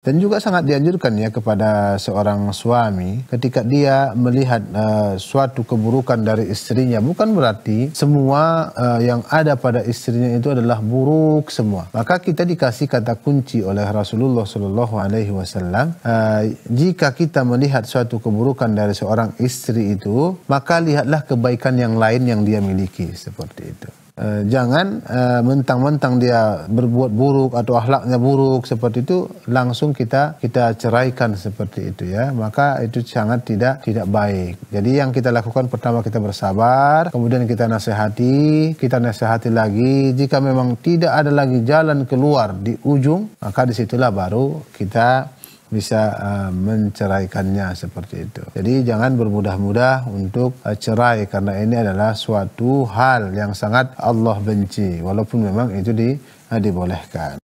Dan juga sangat dianjurkan ya kepada seorang suami ketika dia melihat uh, suatu keburukan dari istrinya bukan berarti semua uh, yang ada pada istrinya itu adalah buruk semua. Maka kita dikasih kata kunci oleh Rasulullah Shallallahu Alaihi Wasallam uh, jika kita melihat suatu keburukan dari seorang istri itu maka lihatlah kebaikan yang lain yang dia miliki seperti itu. Eh, jangan eh, mentang-mentang dia berbuat buruk atau akhlaknya buruk seperti itu langsung kita kita ceraikan seperti itu ya maka itu sangat tidak tidak baik jadi yang kita lakukan pertama kita bersabar kemudian kita nasihati kita nasihati lagi jika memang tidak ada lagi jalan keluar di ujung maka disitulah baru kita bisa uh, menceraikannya seperti itu. Jadi jangan bermudah-mudah untuk uh, cerai karena ini adalah suatu hal yang sangat Allah benci walaupun memang itu di, uh, dibolehkan.